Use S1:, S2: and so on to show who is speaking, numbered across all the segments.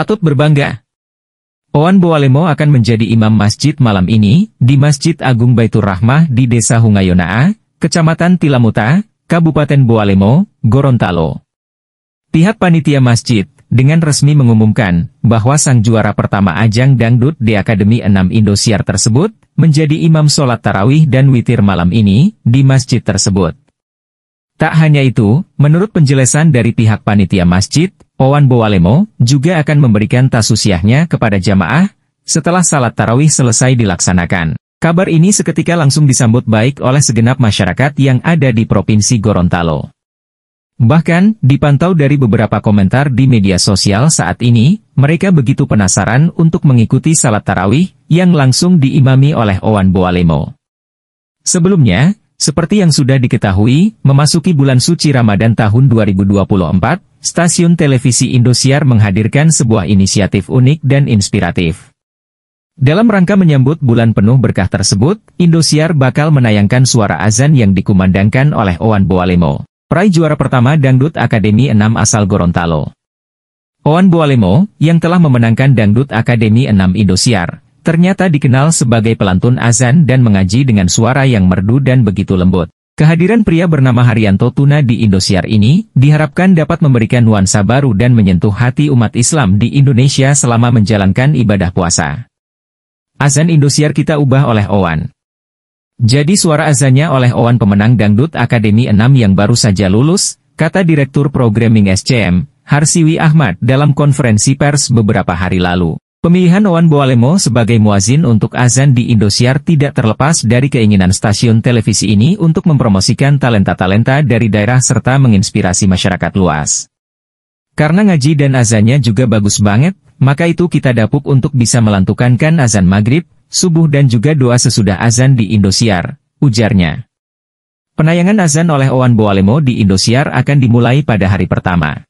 S1: Patut berbangga. Oan Boalemo akan menjadi imam masjid malam ini di Masjid Agung Baitur Rahmah di Desa Hungayonaa, Kecamatan Tilamuta, Kabupaten Boalemo, Gorontalo. Pihak panitia masjid dengan resmi mengumumkan bahwa sang juara pertama ajang dangdut di Akademi 6 Indosiar tersebut menjadi imam sholat tarawih dan witir malam ini di masjid tersebut. Tak hanya itu, menurut penjelasan dari pihak panitia masjid, Owan Bowalemo, juga akan memberikan tasusiahnya kepada jamaah, setelah salat tarawih selesai dilaksanakan. Kabar ini seketika langsung disambut baik oleh segenap masyarakat yang ada di Provinsi Gorontalo. Bahkan, dipantau dari beberapa komentar di media sosial saat ini, mereka begitu penasaran untuk mengikuti salat tarawih, yang langsung diimami oleh Owan Boalemo. Sebelumnya, seperti yang sudah diketahui, memasuki bulan suci Ramadan tahun 2024, stasiun televisi Indosiar menghadirkan sebuah inisiatif unik dan inspiratif. Dalam rangka menyambut bulan penuh berkah tersebut, Indosiar bakal menayangkan suara azan yang dikumandangkan oleh Owan Boalemo, peraih juara pertama Dangdut Akademi 6 asal Gorontalo. Owan Boalemo, yang telah memenangkan Dangdut Akademi 6 Indosiar, ternyata dikenal sebagai pelantun azan dan mengaji dengan suara yang merdu dan begitu lembut. Kehadiran pria bernama Haryanto Tuna di Indosiar ini diharapkan dapat memberikan nuansa baru dan menyentuh hati umat Islam di Indonesia selama menjalankan ibadah puasa. Azan Indosiar kita ubah oleh Owan. Jadi suara azannya oleh Owan pemenang Dangdut Akademi 6 yang baru saja lulus, kata Direktur Programming SCM, Harsiwi Ahmad dalam konferensi pers beberapa hari lalu. Pemilihan Owan Boalemo sebagai muazin untuk azan di Indosiar tidak terlepas dari keinginan stasiun televisi ini untuk mempromosikan talenta-talenta dari daerah serta menginspirasi masyarakat luas. Karena ngaji dan azannya juga bagus banget, maka itu kita dapuk untuk bisa melantukankan azan maghrib, subuh dan juga doa sesudah azan di Indosiar, ujarnya. Penayangan azan oleh Owan Boalemo di Indosiar akan dimulai pada hari pertama.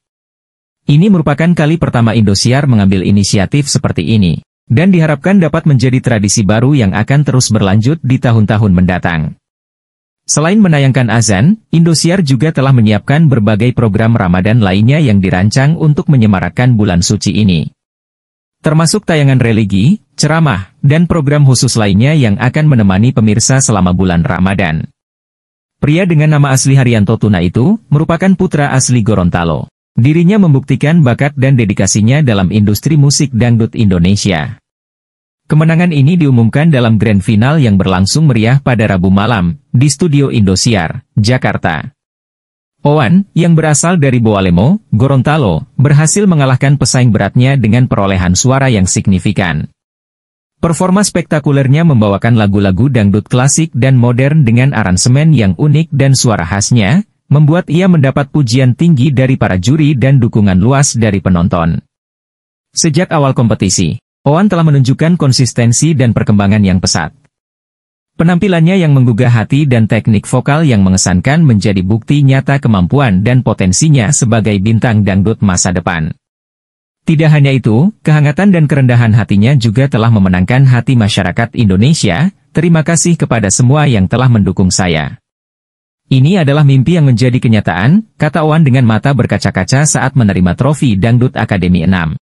S1: Ini merupakan kali pertama Indosiar mengambil inisiatif seperti ini, dan diharapkan dapat menjadi tradisi baru yang akan terus berlanjut di tahun-tahun mendatang. Selain menayangkan azan, Indosiar juga telah menyiapkan berbagai program Ramadan lainnya yang dirancang untuk menyemarakkan bulan suci ini. Termasuk tayangan religi, ceramah, dan program khusus lainnya yang akan menemani pemirsa selama bulan Ramadan. Pria dengan nama asli Haryanto Tuna itu, merupakan putra asli Gorontalo. Dirinya membuktikan bakat dan dedikasinya dalam industri musik dangdut Indonesia. Kemenangan ini diumumkan dalam grand final yang berlangsung meriah pada Rabu malam, di Studio Indosiar, Jakarta. Owan, yang berasal dari Boalemo, Gorontalo, berhasil mengalahkan pesaing beratnya dengan perolehan suara yang signifikan. Performa spektakulernya membawakan lagu-lagu dangdut klasik dan modern dengan aransemen yang unik dan suara khasnya, membuat ia mendapat pujian tinggi dari para juri dan dukungan luas dari penonton. Sejak awal kompetisi, Oan telah menunjukkan konsistensi dan perkembangan yang pesat. Penampilannya yang menggugah hati dan teknik vokal yang mengesankan menjadi bukti nyata kemampuan dan potensinya sebagai bintang dangdut masa depan. Tidak hanya itu, kehangatan dan kerendahan hatinya juga telah memenangkan hati masyarakat Indonesia. Terima kasih kepada semua yang telah mendukung saya. Ini adalah mimpi yang menjadi kenyataan, kata Wan dengan mata berkaca-kaca saat menerima trofi Dangdut Akademi 6.